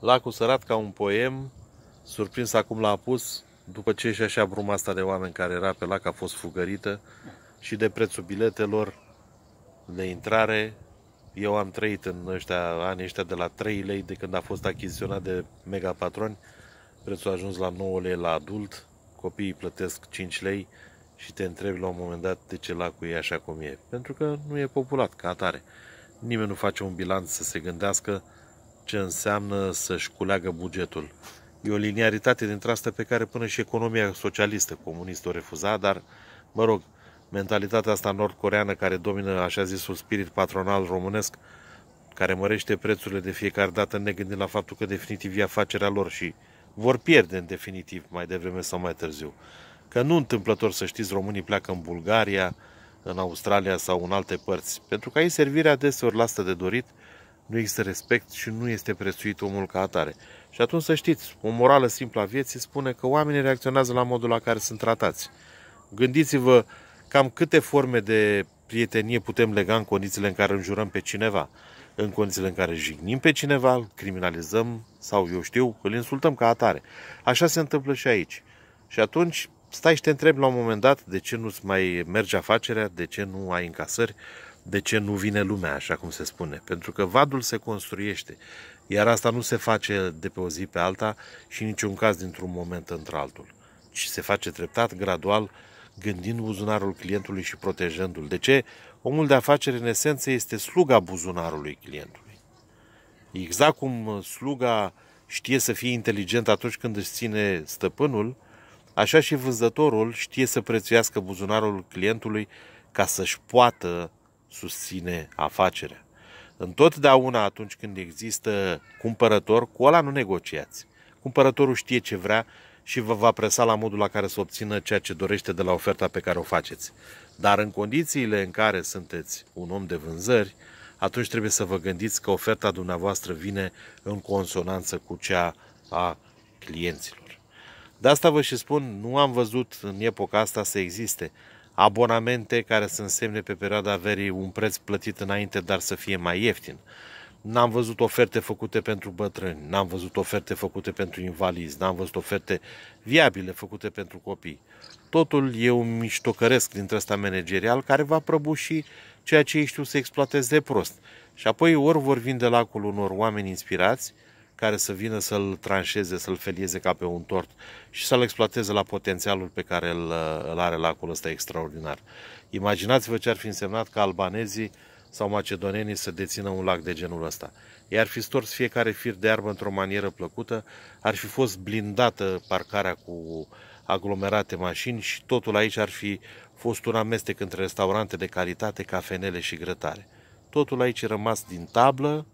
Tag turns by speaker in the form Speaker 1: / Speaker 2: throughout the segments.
Speaker 1: Lacul sărat ca un poem, surprins acum la apus, după ce și așa bruma asta de oameni care era pe lac a fost fugărită și de prețul biletelor de intrare, eu am trăit în ăștia, anii ăștia de la 3 lei de când a fost achiziționat de Mega Patroni, prețul a ajuns la 9 lei la adult, copiii plătesc 5 lei și te întrebi la un moment dat de ce lacul e așa cum e. Pentru că nu e populat ca atare. Nimeni nu face un bilanț să se gândească ce înseamnă să-și culeagă bugetul. E o liniaritate dintre asta pe care până și economia socialistă, comunistă o refuza, dar, mă rog, mentalitatea asta nord-coreană care domină, așa zisul, spirit patronal românesc, care mărește prețurile de fiecare dată negândind la faptul că definitiv e afacerea lor și vor pierde în definitiv mai devreme sau mai târziu. Că nu întâmplător să știți, românii pleacă în Bulgaria, în Australia sau în alte părți, pentru că ei servirea deseori lasă de dorit nu există respect și nu este prețuit omul ca atare. Și atunci să știți, o morală simplă a vieții spune că oamenii reacționează la modul la care sunt tratați. Gândiți-vă cam câte forme de prietenie putem lega în condițiile în care înjurăm pe cineva, în condițiile în care jignim pe cineva, îl criminalizăm sau, eu știu, îl insultăm ca atare. Așa se întâmplă și aici. Și atunci stai și te întrebi la un moment dat de ce nu-ți mai merge afacerea, de ce nu ai încasări, de ce nu vine lumea, așa cum se spune. Pentru că vadul se construiește, iar asta nu se face de pe o zi pe alta și niciun caz dintr-un moment într-altul, ci se face treptat, gradual, gândind buzunarul clientului și protejându-l. De ce? Omul de afaceri, în esență, este sluga buzunarului clientului. Exact cum sluga știe să fie inteligent atunci când își ține stăpânul, așa și vânzătorul știe să prețuiască buzunarul clientului ca să-și poată susține afacerea. Întotdeauna atunci când există cumpărător, cu ăla nu negociați. Cumpărătorul știe ce vrea și vă va presa la modul la care să obțină ceea ce dorește de la oferta pe care o faceți. Dar în condițiile în care sunteți un om de vânzări, atunci trebuie să vă gândiți că oferta dumneavoastră vine în consonanță cu cea a clienților. De asta vă și spun, nu am văzut în epoca asta să existe abonamente care să însemne pe perioada verii un preț plătit înainte, dar să fie mai ieftin. N-am văzut oferte făcute pentru bătrâni, n-am văzut oferte făcute pentru invalizi, n-am văzut oferte viabile făcute pentru copii. Totul e un miștocăresc dintre ăsta managerial care va prăbuși ceea ce ei știu să exploateze prost. Și apoi ori vor vinde lacul unor oameni inspirați, care să vină să-l tranșeze, să-l felieze ca pe un tort și să-l exploateze la potențialul pe care îl, îl are lacul ăsta extraordinar. Imaginați-vă ce ar fi însemnat ca albanezii sau macedonenii să dețină un lac de genul ăsta. Ei ar fi stors fiecare fir de arbă într-o manieră plăcută, ar fi fost blindată parcarea cu aglomerate mașini și totul aici ar fi fost un amestec între restaurante de calitate, cafenele și grătare. Totul aici rămas din tablă,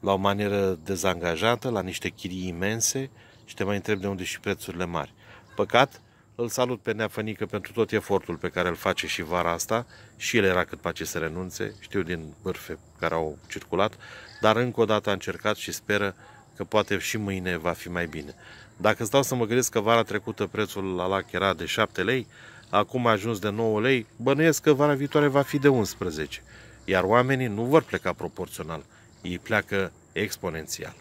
Speaker 1: la o manieră dezangajată, la niște chirii imense și te mai întreb de unde și prețurile mari. Păcat, îl salut pe Neafănică pentru tot efortul pe care îl face și vara asta. Și el era cât pace să renunțe, știu din bârfe care au circulat, dar încă o dată a încercat și speră că poate și mâine va fi mai bine. Dacă stau să mă gândesc că vara trecută prețul la lac era de 7 lei, acum a ajuns de 9 lei, bănuiesc că vara viitoare va fi de 11. Iar oamenii nu vor pleca proporțional îi pleacă exponențial.